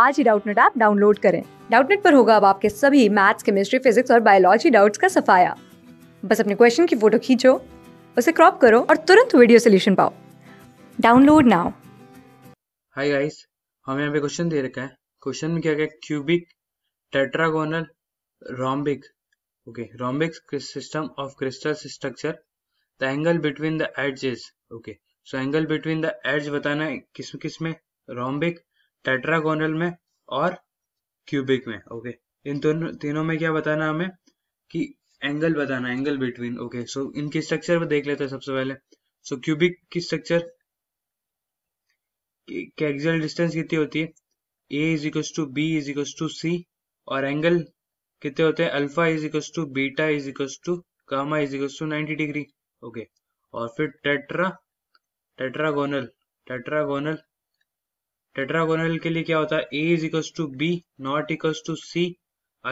आज ही Doubtnut app download करें डाउटनेट पर होगा अब आपके सभी मैथ्स केमिस्ट्री फिजिक्स और बायोलॉजी डाउट्स का सफाया बस अपने क्वेश्चन की फोटो खींचो उसे क्रॉप करो और तुरंत वीडियो सोल्यूशन पाओ डाउनलोड नाउ हाय गाइस हमें यहाँ पे क्वेश्चन दे रखा है क्वेश्चन में क्या क्या cubic tetragonal rhombic okay rhombic system of crystal structure the angle between the edges okay so angle between the edge बताना है किस किस में rhombic टेट्रागोनल में और क्यूबिक में ओके इन दोनों तीनों में क्या बताना हमें कि एंगल बताना एंगल बिटवीन ओके सो इनकी स्ट्रक्चर देख लेते हैं सबसे पहले सो so, क्यूबिक की स्ट्रक्चर एक्जल डिस्टेंस कितनी होती है ए is equals to b is equals to c और एंगल कितने होते हैं alpha is equals to beta is equals to gamma is equals to ninety degree okay और फिर टेट्रा टेट्रागोनल टेट्रागोनल टेट्रागोनल के लिए क्या होता है ए is equal to b not equal to c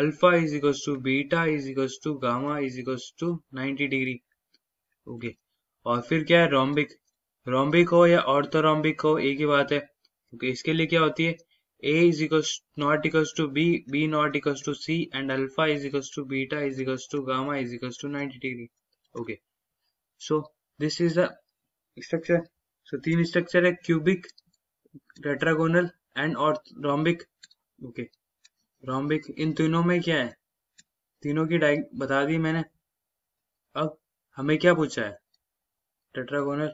alpha is equal to beta is equal to gamma is equal to ninety degree okay और फिर क्या है रोम्बिक रोम्बिक हो या ऑर्थोरोम्बिक हो एक ही बात है ओके इसके लिए क्या होती है ए is equal not equal to B B not equal to C and alpha is equal to beta is equal to gamma is equal to ninety degree okay so this is the structure so तीन structure है cubic tetragonal and और rhombic okay rhombic इन तीनों में क्या है तीनों की डाइग बता दी मैंने अब हमें क्या पूछा है टेट्रागोनल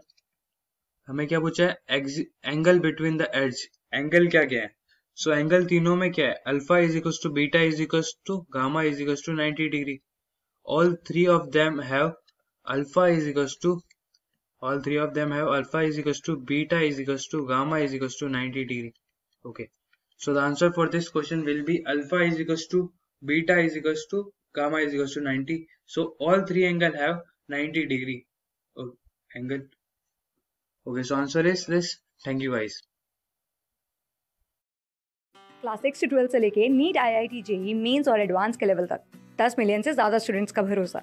हमें क्या पूछा है angle between the edge angle क्या क्या है सो so, एंगल तीनों में क्या है alpha is equal to beta is equal to gamma is equal to ninety degree all three of them have alpha is equal to all three of them have alpha is equals to beta is equals to gamma is equals to 90 degree okay so the answer for this question will be alpha is equals to beta is equals to gamma is equals to 90 so all three angle have 90 degree okay. angle okay so answer is this thank you guys class six twelfth से लेके NEET I I T JEE mains और advance के level तक 10 million से ज़्यादा students का भरोसा